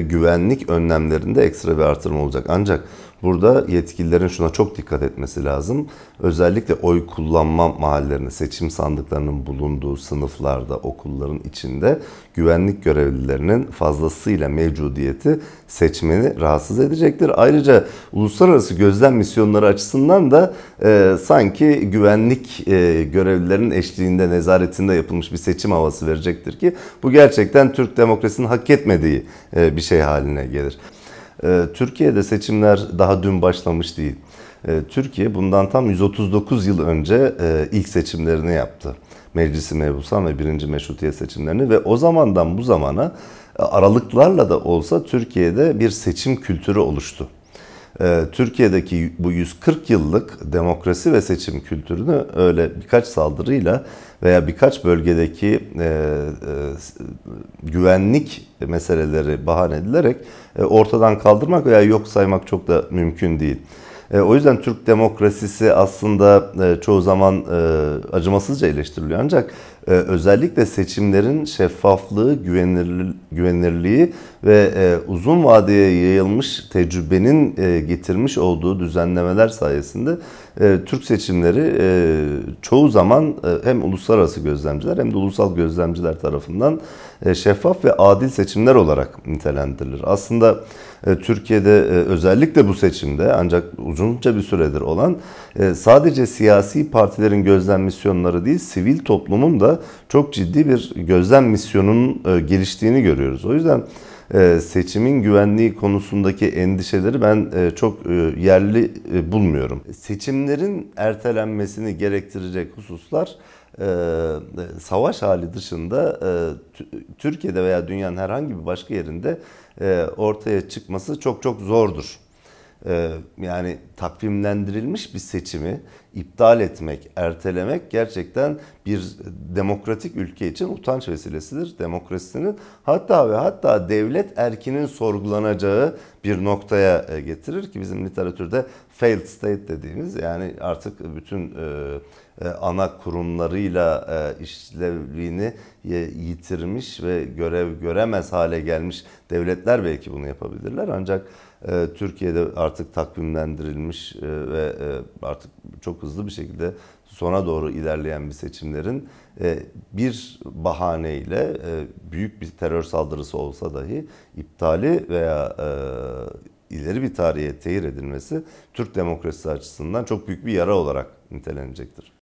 güvenlik önlemlerinde ekstra bir artırım olacak. Ancak Burada yetkililerin şuna çok dikkat etmesi lazım. Özellikle oy kullanma mahallelerinde, seçim sandıklarının bulunduğu sınıflarda, okulların içinde güvenlik görevlilerinin fazlasıyla mevcudiyeti seçmeni rahatsız edecektir. Ayrıca uluslararası gözlem misyonları açısından da e, sanki güvenlik e, görevlilerinin eşliğinde, nezaretinde yapılmış bir seçim havası verecektir ki bu gerçekten Türk demokrasinin hak etmediği e, bir şey haline gelir. Ee, Türkiye'de seçimler daha dün başlamış değil. Ee, Türkiye bundan tam 139 yıl önce e, ilk seçimlerini yaptı. Meclisi Mebusan ve birinci meşrutiyet seçimlerini ve o zamandan bu zamana e, aralıklarla da olsa Türkiye'de bir seçim kültürü oluştu. Ee, Türkiye'deki bu 140 yıllık demokrasi ve seçim kültürünü öyle birkaç saldırıyla veya birkaç bölgedeki e, e, güvenlik meseleleri bahane edilerek e, ortadan kaldırmak veya yok saymak çok da mümkün değil. E, o yüzden Türk demokrasisi aslında e, çoğu zaman e, acımasızca eleştiriliyor ancak e, özellikle seçimlerin şeffaflığı, güvenir, güvenirliği ve e, uzun vadeye yayılmış tecrübenin e, getirmiş olduğu düzenlemeler sayesinde e, Türk seçimleri e, çoğu zaman e, hem uluslararası gözlemciler hem de ulusal gözlemciler tarafından e, şeffaf ve adil seçimler olarak nitelendirilir. Aslında e, Türkiye'de e, özellikle bu seçimde ancak uzun uzunca bir süredir olan e, sadece siyasi partilerin gözlem misyonları değil sivil toplumun da çok ciddi bir gözlem misyonunun e, geliştiğini görüyoruz. O yüzden e, seçimin güvenliği konusundaki endişeleri ben çok yerli bulmuyorum. Seçimlerin ertelenmesini gerektirecek hususlar savaş hali dışında Türkiye'de veya dünyanın herhangi bir başka yerinde ortaya çıkması çok çok zordur. Ee, yani takvimlendirilmiş bir seçimi iptal etmek, ertelemek gerçekten bir demokratik ülke için utanç vesilesidir. Demokrasinin hatta ve hatta devlet erkinin sorgulanacağı bir noktaya e, getirir ki bizim literatürde failed state dediğimiz yani artık bütün e, e, ana kurumlarıyla e, işlevliğini e, yitirmiş ve görev göremez hale gelmiş devletler belki bunu yapabilirler. Ancak Türkiye'de artık takvimlendirilmiş ve artık çok hızlı bir şekilde sona doğru ilerleyen bir seçimlerin bir bahaneyle büyük bir terör saldırısı olsa dahi iptali veya ileri bir tarihe tehir edilmesi Türk demokrasisi açısından çok büyük bir yara olarak nitelenecektir.